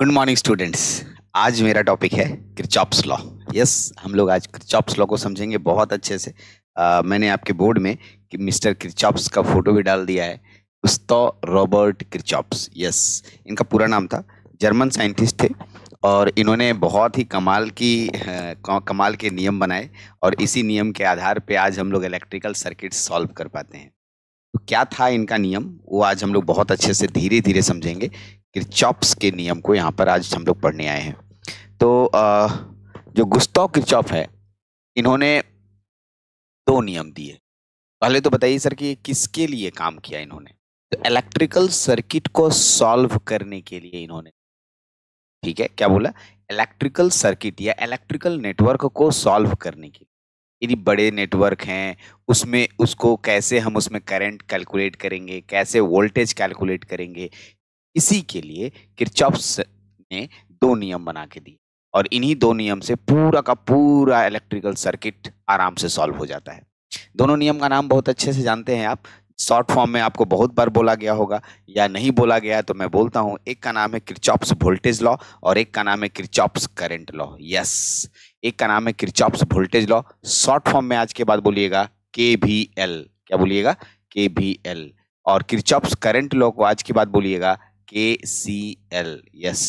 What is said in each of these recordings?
Good morning students आज मेरा topic है क्रिचॉप्स लॉ यस हम लोग आज क्रिचॉप्स लॉ को समझेंगे बहुत अच्छे से uh, मैंने आपके बोर्ड में कि मिस्टर क्रिचॉप्स का फोटो भी डाल दिया है उस्तो रॉबर्ट क्रिचॉप्स यस इनका पूरा नाम था जर्मन साइंटिस्ट थे और इन्होंने बहुत ही कमाल की कमाल के नियम बनाए और इसी नियम के आधार पर आज हम लोग इलेक्ट्रिकल सर्किट सॉल्व कर पाते हैं तो क्या था इनका नियम वो आज हम लोग बहुत अच्छे से धीरे धीरे समझेंगे किरचॉप्स के नियम को यहाँ पर आज हम लोग पढ़ने आए हैं तो आ, जो गुस्ताव किरचॉप है इन्होंने दो नियम दिए पहले तो बताइए सर कि किसके लिए काम किया इन्होंने तो इलेक्ट्रिकल सर्किट को सॉल्व करने के लिए इन्होंने ठीक है क्या बोला इलेक्ट्रिकल सर्किट या इलेक्ट्रिकल नेटवर्क को सॉल्व करने के लिए यदि बड़े नेटवर्क हैं उसमें उसको कैसे हम उसमें करंट कैलकुलेट करेंगे कैसे वोल्टेज कैलकुलेट करेंगे इसी के लिए किरचॉप्स ने दो नियम बना के दिए और इन्हीं दो नियम से पूरा का पूरा इलेक्ट्रिकल सर्किट आराम से सॉल्व हो जाता है दोनों नियम का नाम बहुत अच्छे से जानते हैं आप शॉर्ट फॉर्म में आपको बहुत बार बोला गया होगा या नहीं बोला गया तो मैं बोलता हूँ एक का नाम है क्रिचॉप्स वोल्टेज लॉ और एक का नाम है क्रिचॉप्स करेंट लॉ यस एक का नाम है Kirchhoff's voltage law short form में आज के बाद बोलिएगा के भी एल क्या बोलिएगा के भी एल और क्रिचॉप्स करेंट लॉ को आज के बाद बोलिएगा के सी एल यस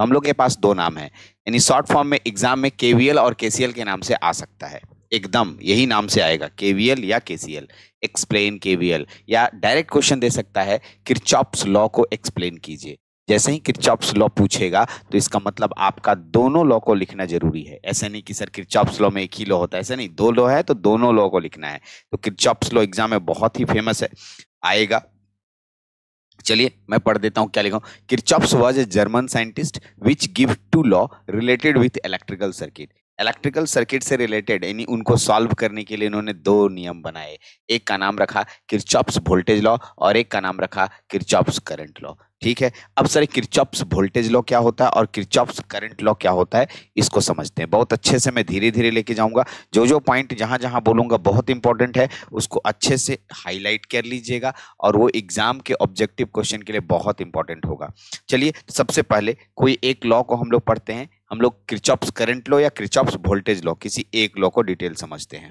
हम लोग के पास दो नाम है यानी शॉर्ट फॉर्म में एग्जाम में केवीएल और के के नाम से आ सकता है एकदम यही नाम से आएगा के या के एक्सप्लेन के या डायरेक्ट क्वेश्चन दे सकता है किरचॉप्स लॉ को एक्सप्लेन कीजिए जैसे ही किरचॉप्स लॉ पूछेगा तो इसका मतलब आपका दोनों लॉ को लिखना जरूरी है ऐसा नहीं कि सर किरचॉप्स लॉ में एक ही लॉ होता है ऐसा नहीं दो लॉ है तो दोनों लॉ को लिखना है तो किरचॉप्स लॉ एग्जाम में बहुत ही फेमस है आएगा चलिए मैं पढ़ देता हूँ क्या लिखा हूँ Kirchhoff's was a German scientist which give two law related with electrical circuit electrical circuit से रिलेटेड यानी उनको सॉल्व करने के लिए इन्होंने दो नियम बनाए एक का नाम रखा किरचॉप्स वोल्टेज लॉ और एक का नाम रखा किरचॉप्स करंट लॉ ठीक है अब सर किरचॉप्स वोल्टेज लॉ क्या होता है और किरचॉप्स करंट लॉ क्या होता है इसको समझते हैं बहुत अच्छे से मैं धीरे धीरे लेके जाऊंगा जो जो पॉइंट जहां जहां बोलूंगा बहुत इंपॉर्टेंट है उसको अच्छे से हाईलाइट कर लीजिएगा और वो एग्जाम के ऑब्जेक्टिव क्वेश्चन के लिए बहुत इंपॉर्टेंट होगा चलिए सबसे पहले कोई एक लॉ को हम लोग पढ़ते हैं हम लोग क्रिचॉप्स करंट लॉ या क्रिचॉप्स वोल्टेज लॉ किसी एक लॉ को डिटेल समझते हैं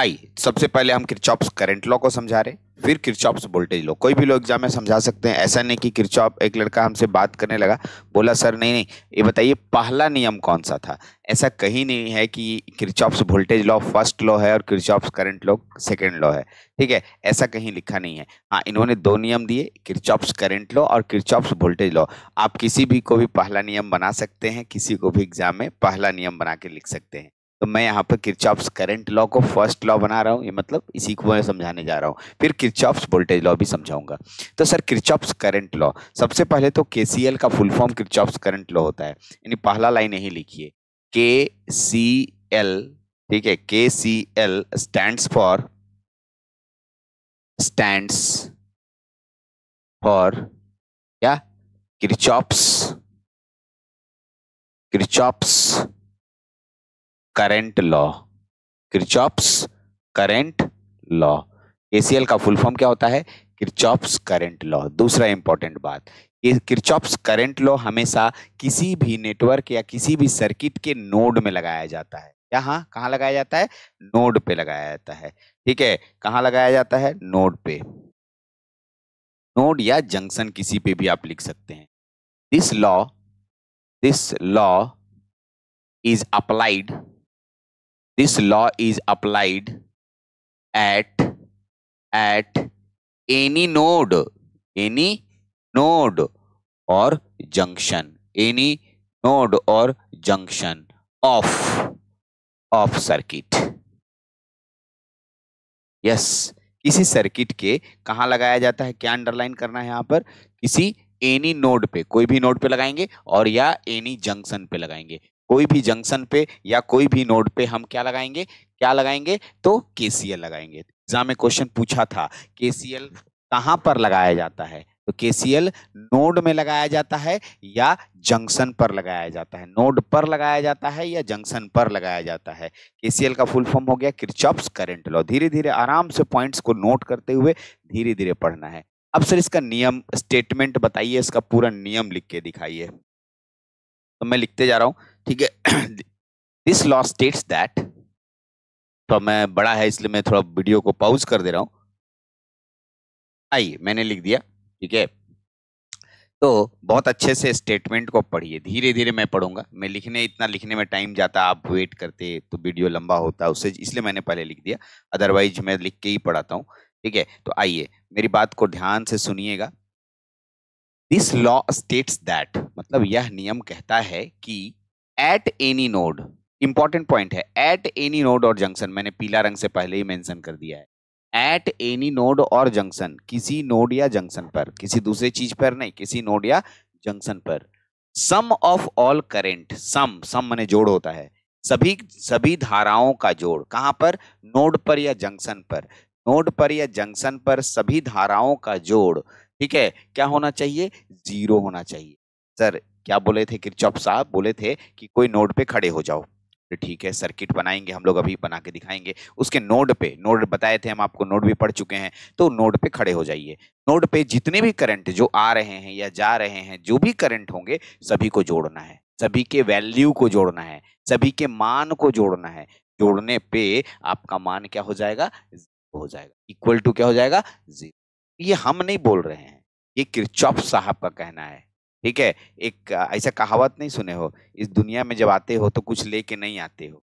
आइए सबसे पहले हम किरचॉप्स करंट लॉ को समझा रहे फिर किरचॉप्स वोल्टेज लॉ कोई भी लोग एग्जाम में समझा सकते हैं ऐसा नहीं कि किरचॉप एक लड़का हमसे बात करने लगा बोला सर नहीं नहीं ये बताइए पहला नियम कौन सा था ऐसा कहीं नहीं है कि Kirchhoff's voltage law first law है और Kirchhoff's current law second law है ठीक है ऐसा कहीं लिखा नहीं है हाँ इन्होंने दो नियम दिए किरचॉप्स करेंट लॉ और किरचॉप्स वोल्टेज लॉ आप किसी भी को भी पहला नियम बना सकते हैं किसी को भी एग्जाम में पहला नियम बना के लिख सकते हैं तो मैं यहाँ पर किरचॉप्स करंट लॉ को फर्स्ट लॉ बना रहा हूँ ये मतलब इसी को मैं समझाने जा रहा हूँ फिर किरचॉप्स वोल्टेज लॉ भी समझाऊंगा तो सर किरचॉप्स करंट लॉ सबसे पहले तो के का full form Kirchhoff's current law होता है यानी पहला लाइन यही लिखिए के सी एल ठीक है K C L stand for stand for क्या Kirchhoff's Kirchhoff's current law Kirchhoff's current law KCL का फुल फॉर्म क्या होता है क्रिचॉप्स करेंट लॉ दूसरा इंपॉर्टेंट बात ये करेंट लॉ हमेशा किसी भी नेटवर्क या किसी भी सर्किट के नोड में लगाया जाता है यहाँ कहाँ लगाया जाता है नोड पे लगाया जाता है ठीक है कहाँ लगाया जाता है नोड पे नोड या जंक्शन किसी पे भी आप लिख सकते हैं this law this law is applied this law is applied at at any node any node or junction any node or junction of of circuit yes किसी सर्किट के कहाँ लगाया जाता है क्या अंडरलाइन करना है यहाँ पर किसी एनी नोड पे कोई भी नोड पे लगाएंगे और या एनी जंक्शन पे लगाएंगे कोई भी जंक्शन पे या कोई भी नोड पे हम क्या लगाएंगे क्या लगाएंगे तो के लगाएंगे एग्जाम में क्वेश्चन पूछा था सी कहाँ पर लगाया जाता है तो केसीएल नोड में लगाया जाता है या जंक्शन पर लगाया जाता है नोड पर लगाया जाता है या जंक्शन पर लगाया जाता है केसीएल का फुल फॉर्म हो गया क्रिचॉप्स करेंट लॉ धीरे धीरे आराम से पॉइंट्स को नोट करते हुए धीरे धीरे पढ़ना है अब सर इसका नियम स्टेटमेंट बताइए इसका पूरा नियम लिख के दिखाइए तो मैं लिखते जा रहा हूँ ठीक है दिस लॉ स्टेट्स दैट तो मैं बड़ा है इसलिए मैं थोड़ा वीडियो को पॉज कर दे रहा हूं आइए मैंने लिख दिया ठीक है तो बहुत अच्छे से स्टेटमेंट को पढ़िए धीरे धीरे मैं पढ़ूंगा मैं लिखने इतना लिखने में टाइम जाता आप वेट करते तो वीडियो लंबा होता उससे इसलिए मैंने पहले लिख दिया अदरवाइज मैं लिख के ही पढ़ाता हूँ ठीक है तो आइए मेरी बात को ध्यान से सुनिएगा दिस लॉ स्टेट्स दैट मतलब यह नियम कहता है कि at any node important point है एट एनी नोड और जंक्शन मैंने पीला रंग से पहले ही मेंशन कर दिया है एट एनी नोड और जंक्शन किसी नोड या जंक्शन पर किसी दूसरे चीज पर नहीं किसी नोड या जंक्शन पर sum of all current sum sum मैंने जोड़ होता है सभी सभी धाराओं का जोड़ कहां पर नोड पर या जंक्शन पर नोड पर या जंक्शन पर सभी धाराओं का जोड़ ठीक है क्या होना चाहिए जीरो होना चाहिए सर क्या बोले थे किरचॉप साहब बोले थे कि कोई नोड पे खड़े हो जाओ तो ठीक है सर्किट बनाएंगे हम लोग अभी बना के दिखाएंगे उसके नोड पे नोड बताए थे हम आपको नोड भी पढ़ चुके हैं तो नोड पे खड़े हो जाइए नोड पे जितने भी करंट जो आ रहे हैं या जा रहे हैं जो भी करंट होंगे सभी को जोड़ना है सभी के वैल्यू को जोड़ना है सभी के मान को जोड़ना है जोड़ने पे आपका मान क्या हो जाएगा हो जाएगा इक्वल टू क्या हो जाएगा जीरो ये हम नहीं बोल रहे हैं ये किरचॉप साहब का कहना है ठीक है एक ऐसा कहावत नहीं सुने हो इस दुनिया में जब आते हो तो कुछ लेके नहीं आते हो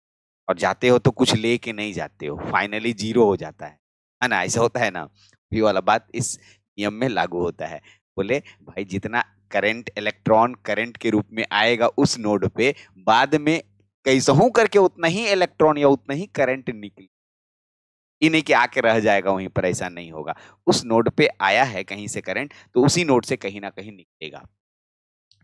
और जाते हो तो कुछ लेके नहीं जाते हो फाइनली जीरो हो जाता है है ना ऐसा होता है ना ये वाला बात इस नियम में लागू होता है बोले भाई जितना करंट इलेक्ट्रॉन करंट के रूप में आएगा उस नोड पे बाद में कैसहू करके उतना ही इलेक्ट्रॉन या उतना ही करंट निकले ये नहीं कि आके रह जाएगा वहीं पर ऐसा नहीं होगा उस नोड पे आया है कहीं से करंट तो उसी नोड से कहीं ना कहीं निकलेगा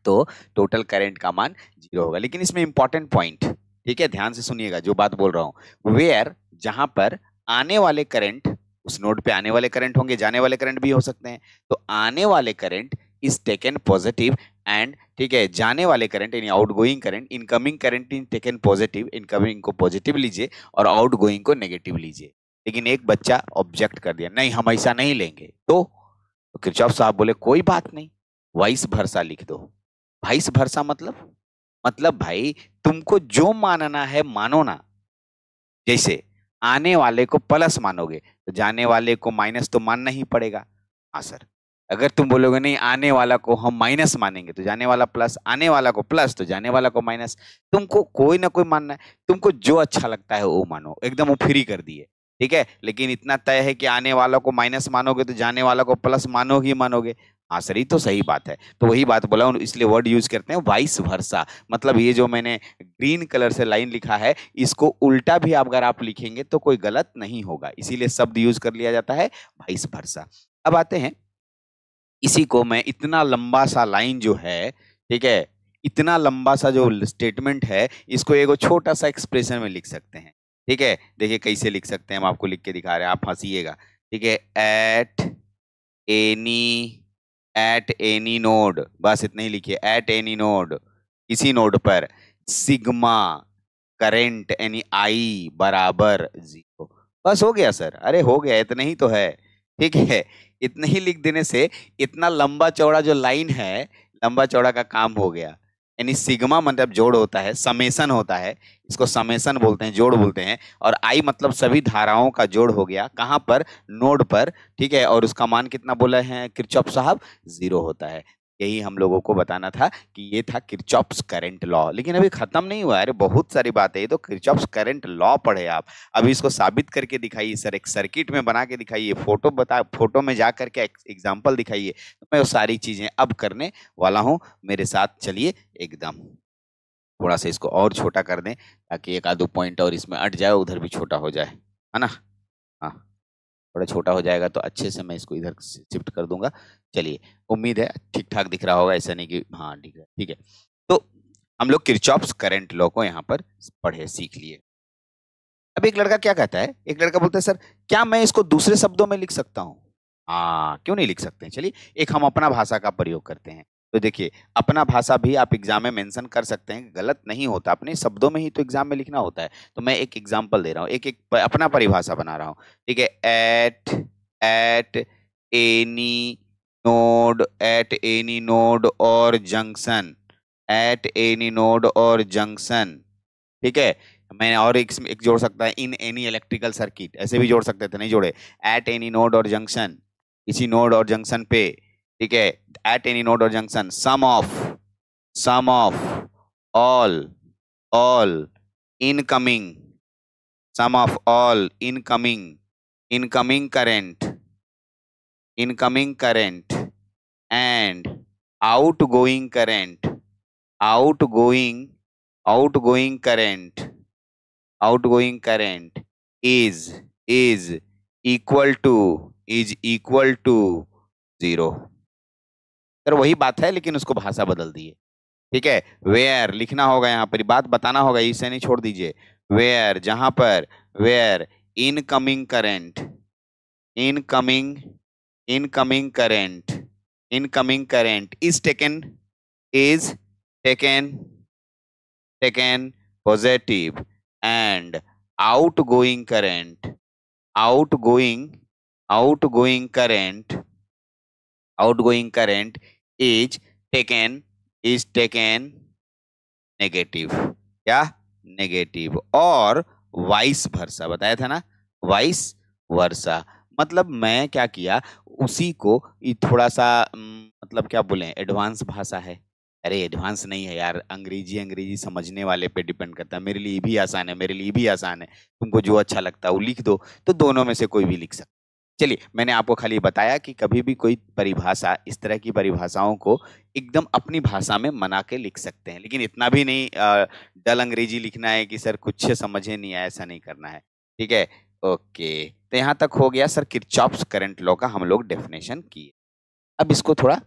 तो टोटल करंट का मान जीरो होगा लेकिन इसमें इंपॉर्टेंट पॉइंट ठीक है ध्यान से सुनिएगा जो बात बोल रहा हूँ वेयर जहां पर आने वाले करंट उस नोड पे आने वाले करंट होंगे जाने वाले करंट भी हो सकते हैं तो आने वाले current is taken positive and ठीक है जाने वाले करंट यानी outgoing current incoming current in taken positive incoming को पॉजिटिव लीजिए और आउट गोइंग को नेगेटिव लीजिए लेकिन एक बच्चा ऑब्जेक्ट कर दिया नहीं हम ऐसा नहीं लेंगे तो, तो किरचॉफ साहब बोले कोई बात नहीं वाइस भरसा लिख दो भाई से भरसा मतलब मतलब भाई तुमको जो मानना है मानो ना जैसे आने वाले को प्लस मानोगे तो जाने वाले को माइनस तो मानना ही पड़ेगा हाँ सर अगर तुम बोलोगे नहीं आने वाला को हम माइनस मानेंगे तो जाने वाला प्लस आने वाला को प्लस तो जाने वाला को माइनस तुमको कोई ना कोई मानना है तुमको जो अच्छा लगता है वो मानो एकदम वो फ्री कर दिए ठीक है लेकिन इतना तय है कि आने वाला को माइनस मानोगे तो जाने वाला को प्लस मानोगे ही मानोगे सर तो सही बात है तो वही बात बोला इसलिए वर्ड यूज करते हैं वाइस वर्षा मतलब ये जो मैंने ग्रीन कलर से लाइन लिखा है इसको उल्टा भी अगर आप लिखेंगे तो कोई गलत नहीं होगा इसीलिए शब्द यूज कर लिया जाता है वाइस वर्षा अब आते हैं इसी को मैं इतना लंबा सा लाइन जो है ठीक है इतना लंबा सा जो स्टेटमेंट है इसको एक छोटा सा एक्सप्रेशन में लिख सकते हैं ठीक है देखिए कैसे लिख सकते हैं हम आपको लिख के दिखा रहे हैं आप हंसीएगा ठीक है at any at any node बस इतना ही लिखिए एट एनी नोड इसी नोड पर सिग्मा करेंट यानी आई बराबर जीरो बस हो गया सर अरे हो गया इतना ही तो है ठीक है इतना ही लिख देने से इतना लंबा चौड़ा जो लाइन है लंबा चौड़ा का काम हो गया यानी सिग्मा मतलब जोड़ होता है समेसन होता है इसको समेसन बोलते हैं जोड़ बोलते हैं और आई मतलब सभी धाराओं का जोड़ हो गया कहाँ पर नोड पर ठीक है और उसका मान कितना बोला है किरचॉप साहब जीरो होता है यही हम लोगों को बताना था कि ये था किरचॉप्स करंट लॉ लेकिन अभी ख़त्म नहीं हुआ अरे बहुत सारी बातें तो किरचॉप्स करंट लॉ पढ़े आप अभी इसको साबित करके दिखाइए सर एक सर्किट में बना के दिखाइए फोटो बता फोटो में जा करके एग्जाम्पल दिखाइए तो मैं वो सारी चीज़ें अब करने वाला हूँ मेरे साथ चलिए एकदम थोड़ा सा इसको और छोटा कर दें ताकि एक आधो पॉइंट और इसमें अट जाए उधर भी छोटा हो जाए है ना हाँ थोड़ा छोटा हो जाएगा तो अच्छे से मैं इसको इधर शिफ्ट कर दूंगा चलिए उम्मीद है ठीक ठाक दिख रहा होगा ऐसा नहीं कि हाँ ठीक है ठीक है तो हम लोग किरचॉप्स करेंट लॉ को यहाँ पर पढ़े सीख लिए अब एक लड़का क्या कहता है एक लड़का बोलता है सर क्या मैं इसको दूसरे शब्दों में लिख सकता हूँ हाँ क्यों नहीं लिख सकते चलिए एक हम अपना भाषा का प्रयोग करते हैं तो देखिए अपना भाषा भी आप एग्जाम में मेंशन कर सकते हैं गलत नहीं होता अपने शब्दों में ही तो एग्जाम में लिखना होता है तो मैं एक एग्जाम्पल दे रहा हूँ एक एक अपना परिभाषा बना रहा हूँ ठीक है at at any node at any node और जंक्शन एट एनी नोड और जंक्शन ठीक है मैं और एक, एक जोड़ सकता है इन एनी इलेक्ट्रिकल सर्किट ऐसे भी जोड़ सकते थे नहीं जोड़े एट एनी नोड और जंक्शन इसी नोड और जंक्शन पे ठीक है एट एनी नोड और junction sum of sum of all all incoming sum of all incoming incoming current incoming current and outgoing current outgoing outgoing current outgoing current is is equal to is equal to zero sir वही बात है लेकिन उसको भाषा बदल दी है ठीक है वेयर लिखना होगा यहाँ पर बात बताना होगा इसे नहीं छोड़ दीजिए वेयर जहां पर where incoming current incoming incoming current incoming current is taken is taken taken positive and outgoing current outgoing outgoing current outgoing current is taken is taken negative क्या negative और vice versa बताया था ना vice versa मतलब मैं क्या किया उसी को थोड़ा सा मतलब क्या बोले एडवांस भाषा है अरे एडवांस नहीं है यार अंग्रेजी अंग्रेजी समझने वाले पे डिपेंड करता है मेरे लिए भी आसान है मेरे लिए भी आसान है तुमको जो अच्छा लगता है वो लिख दो तो दोनों में से कोई भी लिख सकता चलिए मैंने आपको खाली बताया कि कभी भी कोई परिभाषा इस तरह की परिभाषाओं को एकदम अपनी भाषा में मना के लिख सकते हैं लेकिन इतना भी नहीं डल अंग्रेजी लिखना है कि सर कुछ समझे नहीं आया ऐसा नहीं करना है ठीक है ओके तो यहाँ तक हो गया सर किरचॉप्स करंट लॉ का हम लोग डेफिनेशन किए अब इसको थोड़ा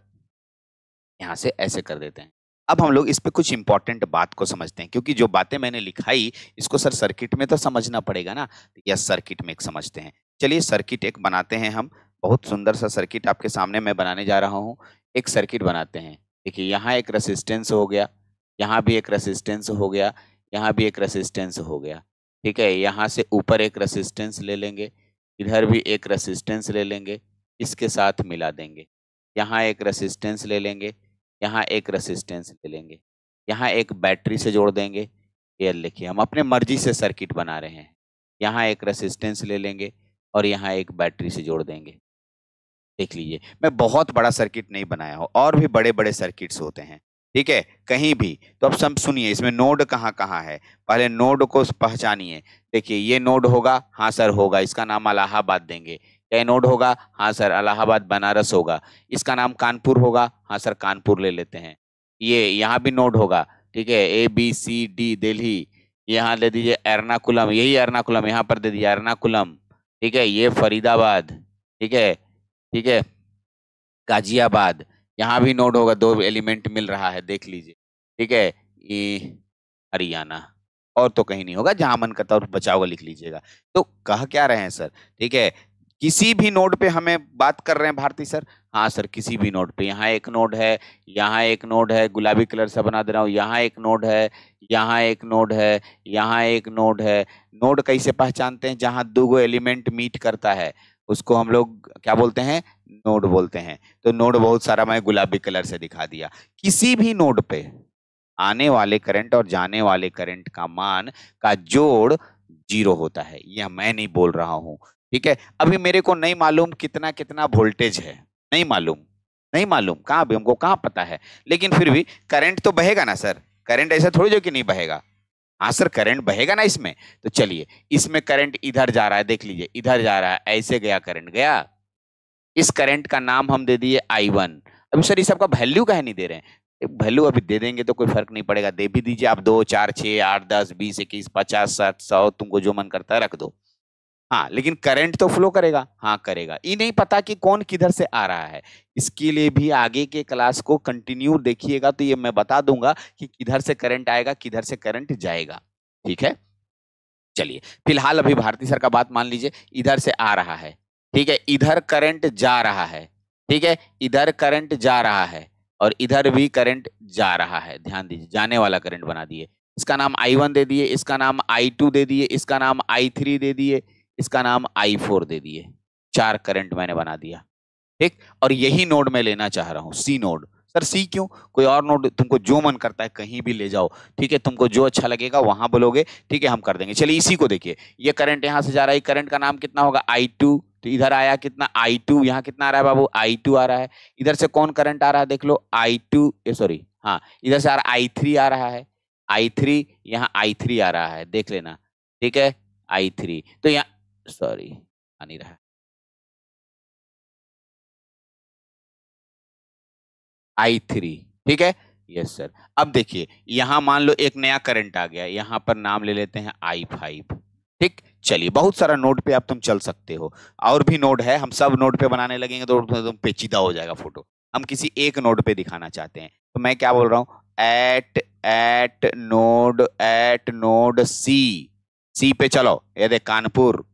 यहाँ से ऐसे कर देते हैं अब हम लोग इस पर कुछ इंपॉर्टेंट बात को समझते हैं क्योंकि जो बातें मैंने लिखाई इसको सर सर्किट में तो समझना पड़ेगा ना तो यस सर्किट में समझते हैं चलिए सर्किट एक बनाते हैं हम बहुत सुंदर सा सर्किट आपके सामने मैं बनाने जा रहा हूँ एक सर्किट बनाते हैं देखिए यहाँ एक रेसिस्टेंस हो गया यहाँ भी एक रेसिस्टेंस हो गया यहाँ भी एक रेसिस्टेंस हो गया ठीक है यहाँ से ऊपर एक रेसिस्टेंस ले लेंगे इधर भी एक रेसिस्टेंस ले लेंगे इसके साथ मिला देंगे यहाँ एक रेसिस्टेंस ले लेंगे यहाँ एक रेसिस्टेंस ले लेंगे यहाँ एक बैटरी से जोड़ देंगे ये देखिए हम अपने मर्जी से सर्किट बना रहे हैं यहाँ एक रेसिस्टेंस ले लेंगे और यहाँ एक बैटरी से जोड़ देंगे देख लीजिए मैं बहुत बड़ा सर्किट नहीं बनाया हूँ और भी बड़े बड़े सर्किट्स होते हैं ठीक है कहीं भी तो अब सब सुनिए इसमें नोड कहाँ कहाँ है पहले नोड को पहचानिए देखिए ये नोड होगा हाँ सर होगा इसका नाम अलाहाबाद देंगे क्या नोड होगा हाँ सर अलाहाबाद बनारस होगा इसका नाम कानपुर होगा हाँ सर कानपुर ले लेते हैं ये यहाँ भी नोड होगा ठीक है ए बी सी डी दिल्ली यहाँ दे दीजिए एर्नाकुलम यही एर्नाकुलम यहाँ पर दे दीजिए एर्नाकुलम ठीक है ये फरीदाबाद ठीक है ठीक है गाजियाबाद यहाँ भी नोड होगा दो एलिमेंट मिल रहा है देख लीजिए ठीक है ये हरियाणा और तो कहीं नहीं होगा जहां मन करता और बचाव लिख लीजिएगा तो कह क्या रहे हैं सर ठीक है किसी भी नोड पे हमें बात कर रहे हैं भारती सर हाँ सर किसी भी नोड पे यहाँ एक नोड है यहाँ एक नोड है गुलाबी कलर से बना दे रहा हूँ यहाँ एक नोड है यहाँ एक नोड है यहाँ एक नोड है नोड कैसे पहचानते हैं जहाँ दो गो एलिमेंट मीट करता है उसको हम लोग क्या बोलते हैं नोड बोलते हैं तो नोड बहुत सारा मैं गुलाबी कलर से दिखा दिया किसी भी नोड पे आने वाले करंट और जाने वाले करंट का मान का जोड़ जीरो होता है यह मैं नहीं बोल रहा हूं ठीक है अभी मेरे को नहीं मालूम कितना कितना वोल्टेज है नहीं मालूम नहीं मालूम कहाँ अभी हमको कहाँ पता है लेकिन फिर भी करंट तो बहेगा ना सर करंट ऐसा थोड़ी जो कि नहीं बहेगा हाँ सर करंट बहेगा ना इसमें तो चलिए इसमें करंट इधर जा रहा है देख लीजिए इधर जा रहा है ऐसे गया करंट गया इस करंट का नाम हम दे दिए आई वन अभी सर इस सबका वैल्यू कहे नहीं दे रहे हैं वैल्यू अभी दे देंगे तो कोई फर्क नहीं पड़ेगा दे भी दीजिए आप दो चार छः आठ दस बीस इक्कीस पचास साठ सौ तुमको जो मन करता है रख दो हाँ लेकिन करंट तो फ्लो करेगा हाँ करेगा ये नहीं पता कि कौन किधर से आ रहा है इसके लिए भी आगे के क्लास को कंटिन्यू देखिएगा तो ये मैं बता दूंगा कि किधर से करंट आएगा किधर से करंट जाएगा ठीक है चलिए फिलहाल अभी भारती सर का बात मान लीजिए इधर से आ रहा है ठीक है इधर करंट जा रहा है ठीक है इधर करंट जा रहा है और इधर भी करंट जा रहा है ध्यान दीजिए जाने वाला करंट बना दिए इसका नाम आई वन दे दिए इसका नाम आई टू दे दिए इसका नाम आई थ्री दे दिए इसका नाम आई फोर दे दिए चार करंट मैंने बना दिया ठीक और यही नोड मैं लेना चाह रहा हूँ सी नोड सर सी क्यों कोई और नोड तुमको जो मन करता है कहीं भी ले जाओ ठीक है तुमको जो अच्छा लगेगा वहां बोलोगे ठीक है हम कर देंगे चलिए इसी को देखिए ये करंट यहाँ से जा रहा है करंट का नाम कितना होगा आई टू तो इधर आया कितना आई टू यहाँ कितना आ रहा है बाबू आई टू आ रहा है इधर से कौन करंट आ रहा है देख लो आई टू सॉरी हाँ इधर से आ रहा आई थ्री आ रहा है आई थ्री यहाँ आई थ्री आ रहा है देख लेना ठीक है आई थ्री तो यहाँ सॉरी आनी रहा आई थ्री ठीक है यस yes, सर अब देखिए यहां मान लो एक नया करंट आ गया यहां पर नाम ले लेते हैं आई फाइव ठीक चलिए बहुत सारा नोड पे आप तुम चल सकते हो और भी नोड है हम सब नोड पे बनाने लगेंगे तो एकदम पेचीदा हो जाएगा फोटो हम किसी एक नोड पे दिखाना चाहते हैं तो मैं क्या बोल रहा हूं at at node at node C C पे चलो ये देख कानपुर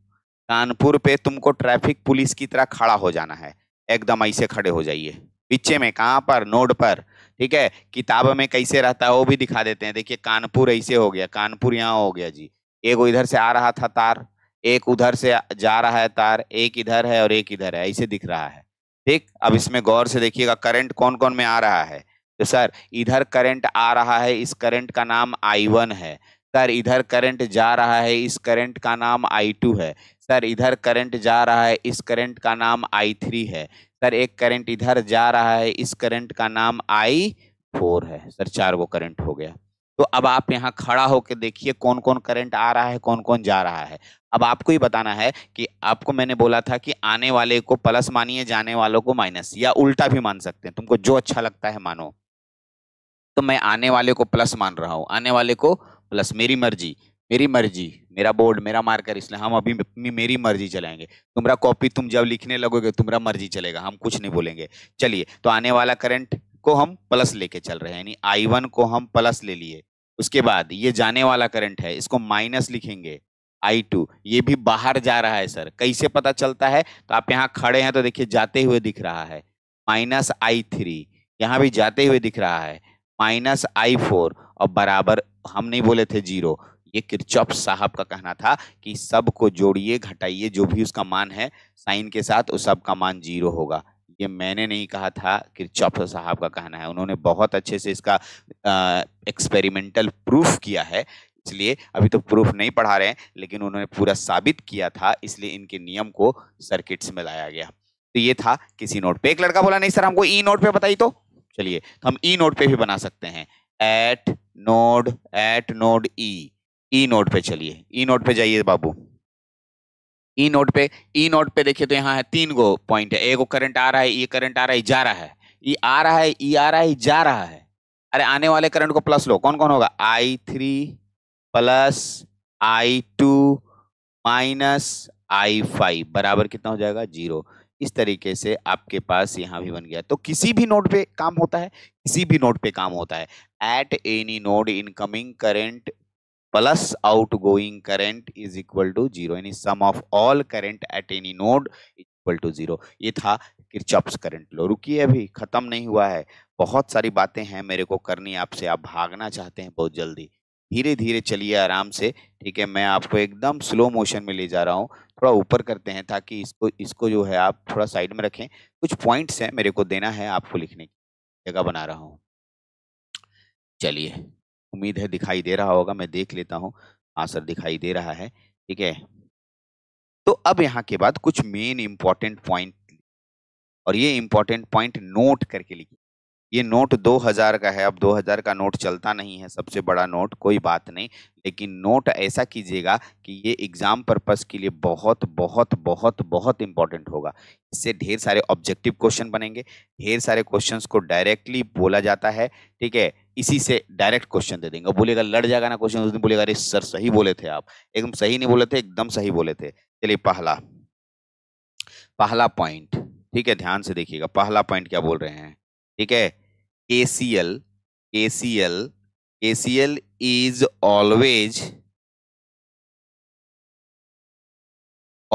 कानपुर पे तुमको ट्रैफिक पुलिस की तरह खड़ा हो जाना है एकदम ऐसे खड़े हो जाइए पीछे में कहाँ पर नोड पर ठीक है किताब में कैसे रहता है वो भी दिखा देते हैं देखिए कानपुर ऐसे हो गया कानपुर यहाँ हो गया जी एक इधर से आ रहा था तार एक उधर से जा रहा है तार एक इधर है और एक इधर है ऐसे दिख रहा है ठीक अब इसमें गौर से देखिएगा करंट कौन कौन में आ रहा है तो सर इधर करंट आ रहा है इस करंट का नाम आई वन है सर इधर करंट जा रहा है इस करंट का नाम I2 है सर इधर करंट जा रहा है इस करंट का नाम I3 है सर एक करंट इधर जा रहा है इस करंट का नाम I4 है सर चार वो करंट हो गया तो अब आप यहाँ खड़ा होकर देखिए कौन कौन करंट आ रहा है कौन कौन जा रहा है अब आपको ही बताना है कि आपको मैंने बोला था कि आने वाले को प्लस मानिए जाने वालों को माइनस या उल्टा भी मान सकते हैं तुमको जो अच्छा लगता है मानो तो मैं आने वाले को प्लस मान रहा हूँ आने वाले को प्लस मेरी मर्जी मेरी मर्जी मेरा बोर्ड मेरा मार्कर इसलिए हम अभी अपनी मेरी मर्जी चलाएंगे तुम्हारा कॉपी तुम जब लिखने लगोगे तुम्हारा मर्जी चलेगा हम कुछ नहीं बोलेंगे चलिए तो आने वाला करंट को हम प्लस लेके चल रहे हैं यानी आई वन को हम प्लस ले लिए उसके बाद ये जाने वाला करंट है इसको माइनस लिखेंगे आई टू ये भी बाहर जा रहा है सर कैसे पता चलता है तो आप यहाँ खड़े हैं तो देखिए जाते हुए दिख रहा है माइनस आई थ्री यहाँ भी जाते हुए दिख रहा है माइनस आई फोर और बराबर हम नहीं बोले थे जीरो ये किरचॉप साहब का कहना था कि सब को जोड़िए घटाइए जो भी उसका मान है साइन के साथ उस सब का मान जीरो होगा ये मैंने नहीं कहा था किरचॉप साहब का कहना है उन्होंने बहुत अच्छे से इसका एक्सपेरिमेंटल प्रूफ किया है इसलिए अभी तो प्रूफ नहीं पढ़ा रहे हैं लेकिन उन्होंने पूरा साबित किया था इसलिए इनके नियम को सर्किट्स में लाया गया तो ये था किसी नोट पे एक लड़का बोला नहीं सर हमको ई e नोट पे बताई तो चलिए तो हम ई e नोट पे भी बना सकते हैं at node at node E E node पे चलिए ई e नोड पे जाइए बाबू ई e नोड पे ई e नोड पे देखिए तो यहाँ है तीन गो पॉइंट है ए गो करंट आ रहा है ई करंट आ रहा है जा रहा है ई आ रहा है ई आ रहा है जा रहा है अरे आने वाले करंट को प्लस लो कौन कौन होगा I three plus I two minus I five बराबर कितना हो जाएगा जीरो इस तरीके से आपके पास यहाँ भी बन गया तो किसी भी नोट पे काम होता है किसी भी नोट पे काम होता है at any node incoming current plus outgoing current is equal to zero sum sum of all current at any node equal to zero ये था किरचॉप्स करंट लो रुकी अभी ख़त्म नहीं हुआ है बहुत सारी बातें हैं मेरे को करनी आपसे आप भागना चाहते हैं बहुत जल्दी धीरे धीरे चलिए आराम से ठीक है मैं आपको एकदम स्लो मोशन में ले जा रहा हूँ थोड़ा ऊपर करते हैं ताकि इसको इसको जो है आप थोड़ा साइड में रखें कुछ पॉइंट्स हैं मेरे को देना है आपको लिखने की जगह बना रहा हूँ चलिए उम्मीद है दिखाई दे रहा होगा मैं देख लेता हूँ हाँ सर दिखाई दे रहा है ठीक है तो अब यहाँ के बाद कुछ मेन इंपॉर्टेंट पॉइंट और ये इंपॉर्टेंट पॉइंट नोट करके लिखिए ये नोट 2000 का है अब 2000 का नोट चलता नहीं है सबसे बड़ा नोट कोई बात नहीं लेकिन नोट ऐसा कीजिएगा कि ये एग्ज़ाम पर्पज़ के लिए बहुत बहुत बहुत बहुत इंपॉर्टेंट होगा इससे ढेर सारे ऑब्जेक्टिव क्वेश्चन बनेंगे ढेर सारे क्वेश्चंस को डायरेक्टली बोला जाता है ठीक है इसी से डायरेक्ट क्वेश्चन दे देंगे बोलेगा लड़ जाएगा ना क्वेश्चन उस दिन बोलेगा अरे सर सही बोले थे आप एकदम सही नहीं बोले थे एकदम सही बोले थे चलिए पहला पहला पॉइंट ठीक है ध्यान से देखिएगा पहला पॉइंट क्या बोल रहे हैं ठीक है KCl, KCl, KCl is always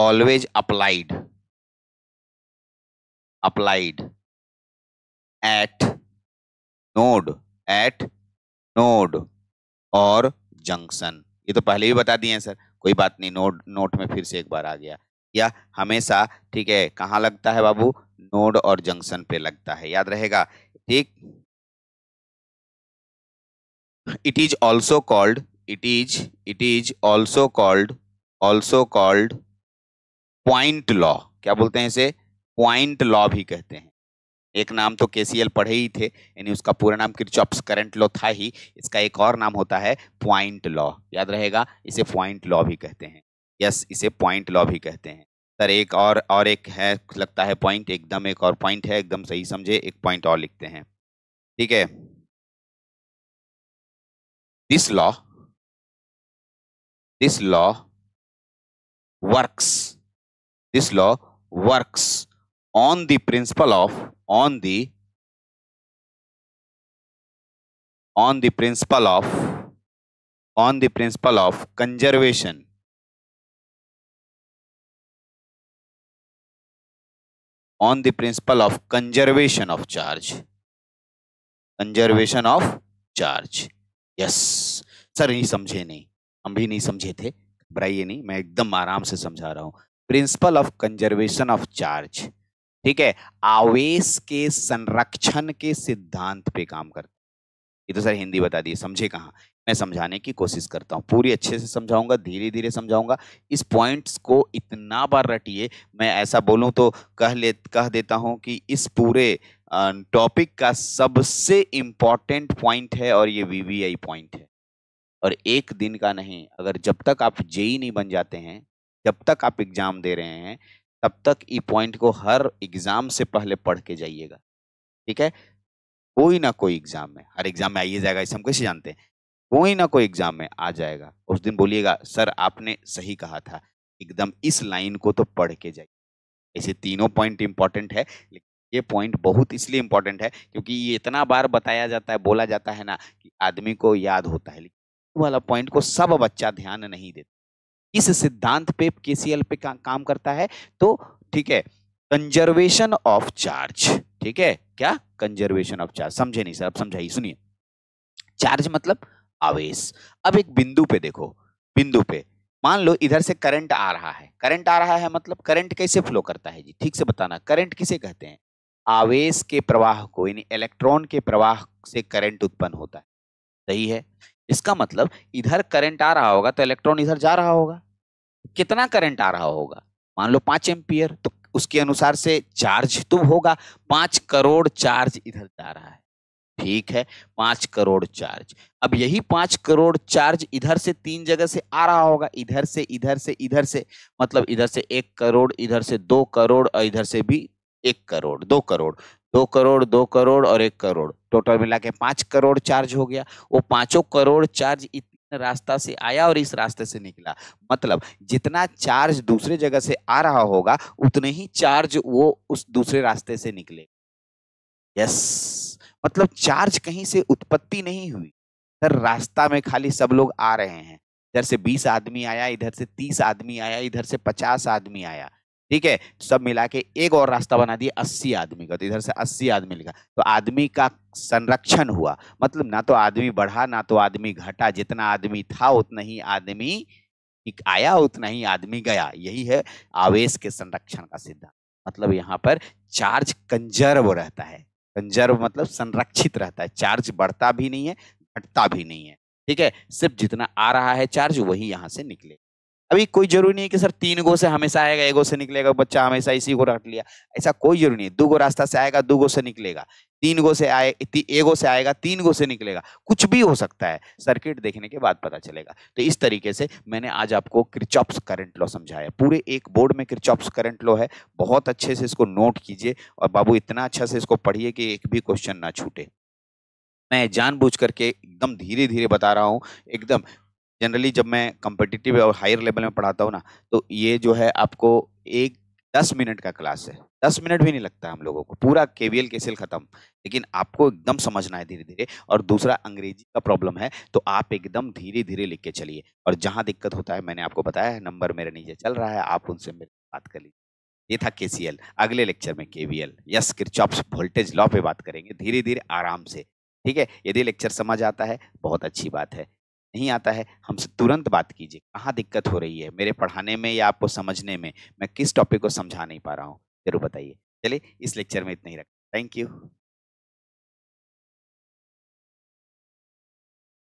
always applied applied at node at node और जंक्शन ये तो पहले भी बता दिए हैं सर कोई बात नहीं नोट नोट में फिर से एक बार आ गया या हमेशा ठीक है कहाँ लगता है बाबू नोड और जंक्शन पे लगता है याद रहेगा ठीक it is also called it is it is also called also called point law क्या बोलते हैं इसे point law भी कहते हैं एक नाम तो के सी एल पढ़े ही थे यानी उसका पूरा नाम क्रिचॉप्स करंट लॉ था ही इसका एक और नाम होता है पॉइंट लॉ याद रहेगा इसे पॉइंट लॉ भी कहते हैं यस इसे पॉइंट लॉ भी कहते हैं सर एक और और एक है लगता है पॉइंट एकदम एक और पॉइंट है एकदम सही समझे एक पॉइंट और लिखते हैं ठीक है this law, this law works, this law works on the principle of, on the, on the principle of, on the principle of conservation. on the principle of conservation of charge conservation of charge yes sir नहीं समझे नहीं हम भी नहीं समझे थे घबराइए नहीं मैं एकदम आराम से समझा रहा हूँ principle of conservation of charge ठीक है आवेश के संरक्षण के सिद्धांत पे काम करते ये तो सर हिंदी बता दिए समझे कहाँ मैं समझाने की कोशिश करता हूँ पूरी अच्छे से समझाऊंगा धीरे धीरे समझाऊंगा इस पॉइंट्स को इतना बार रटिए मैं ऐसा बोलूँ तो कह ले कह देता हूँ कि इस पूरे टॉपिक का सबसे इम्पॉर्टेंट पॉइंट है और ये वीवीआई पॉइंट है और एक दिन का नहीं अगर जब तक आप जेई e नहीं बन जाते हैं जब तक आप एग्ज़ाम दे रहे हैं तब तक ये पॉइंट को हर एग्ज़ाम से पहले पढ़ के जाइएगा ठीक है कोई ना कोई एग्ज़ाम में हर एग्ज़ाम में आइए जाएगा इसे हम कैसे जानते हैं कोई ना कोई एग्ज़ाम में आ जाएगा उस दिन बोलिएगा सर आपने सही कहा था एकदम इस लाइन को तो पढ़ के जाइए ऐसे तीनों पॉइंट इंपॉर्टेंट है लेकिन ये पॉइंट बहुत इसलिए इम्पोर्टेंट है क्योंकि ये इतना बार बताया जाता है बोला जाता है ना कि आदमी को याद होता है लेकिन वाला पॉइंट को सब बच्चा ध्यान नहीं देता इस सिद्धांत पे एल पे का, काम करता है तो ठीक है कंजर्वेशन ऑफ चार्ज ठीक है क्या कंजर्वेशन ऑफ चार्ज समझे नहीं सर अब समझाइए सुनिए चार्ज मतलब आवेश अब एक बिंदु पे देखो बिंदु पे मान लो इधर से करंट आ रहा है करंट आ रहा है मतलब करंट कैसे फ्लो करता है जी ठीक से बताना करंट किसे कहते हैं आवेश के प्रवाह को यानी इलेक्ट्रॉन के प्रवाह से करंट उत्पन्न होता है सही है इसका मतलब इधर करंट आ रहा होगा तो इलेक्ट्रॉन इधर जा रहा होगा कितना करंट आ रहा होगा मान लो पांच एम्पियर तो उसके अनुसार से चार्ज तो होगा पांच करोड़ चार्ज इधर जा रहा है ठीक है पांच करोड़ चार्ज अब यही पांच करोड़ चार्ज इधर से तीन जगह से आ रहा होगा इधर से इधर से इधर से मतलब इधर से एक करोड़ इधर से दो करोड़ और इधर से भी एक करोड़ दो करोड़ दो करोड़ दो करोड़ और एक करोड़ टोटल मिला के पांच करोड़ चार्ज हो गया वो पांचों करोड़ चार्ज रास्ता से आया और इस रास्ते से निकला मतलब जितना चार्ज दूसरे जगह से आ रहा होगा उतने ही चार्ज वो उस दूसरे रास्ते से निकले यस मतलब चार्ज कहीं से उत्पत्ति नहीं हुई सर रास्ता में खाली सब लोग आ रहे हैं इधर से बीस आदमी आया इधर से तीस आदमी आया इधर से पचास आदमी आया ठीक है सब मिला के एक और रास्ता बना दिया अस्सी आदमी का तो इधर से अस्सी आदमी लिखा तो आदमी का संरक्षण हुआ मतलब ना तो आदमी बढ़ा ना तो आदमी घटा जितना आदमी था उतना ही आदमी आया उतना ही आदमी गया यही है आवेश के संरक्षण का सिद्धांत मतलब यहाँ पर चार्ज कंजर्व रहता है कंजर्व मतलब संरक्षित रहता है चार्ज बढ़ता भी नहीं है घटता भी नहीं है ठीक है सिर्फ जितना आ रहा है चार्ज वही यहाँ से निकले अभी कोई जरूरी नहीं कि सर तीन गो से हमेशा आएगा एगो से निकलेगा बच्चा हमेशा इसी को रख लिया ऐसा कोई जरूरी नहीं दो गो रास्ता से आएगा दो गो से निकलेगा तीन गो से आए एगो से आएगा तीन गो से निकलेगा कुछ भी हो सकता है सर्किट देखने के बाद पता चलेगा तो इस तरीके से मैंने आज आपको क्रिचॉप्स करंट लॉ समझाया पूरे एक बोर्ड में क्रिचॉप्स करंट लॉ है बहुत अच्छे से इसको नोट कीजिए और बाबू इतना अच्छा से इसको पढ़िए कि एक भी क्वेश्चन ना छूटे मैं जानबूझ करके एकदम धीरे धीरे बता रहा हूँ एकदम जनरली जब मैं कंपिटिटिव और हायर लेवल में पढ़ाता हूँ ना तो ये जो है आपको एक दस मिनट का क्लास है दस मिनट भी नहीं लगता हम लोगों को पूरा के वी एल के खत्म लेकिन आपको एकदम समझना है धीरे धीरे और दूसरा अंग्रेजी का प्रॉब्लम है तो आप एकदम धीरे धीरे लिख के चलिए और जहाँ दिक्कत होता है मैंने आपको बताया है नंबर मेरे नीचे चल रहा है आप उनसे मेरे बात कर लीजिए ये था के अगले लेक्चर में K V L yes Kirchhoff's voltage law पे बात करेंगे धीरे धीरे आराम से ठीक है यदि लेक्चर समझ आता है बहुत अच्छी बात है नहीं आता है हमसे तुरंत बात कीजिए कहाँ दिक्कत हो रही है मेरे पढ़ाने में या आपको समझने में मैं किस टॉपिक को समझा नहीं पा रहा हूँ जरूर बताइए चलिए इस लेक्चर में इतना ही रख थैंक यू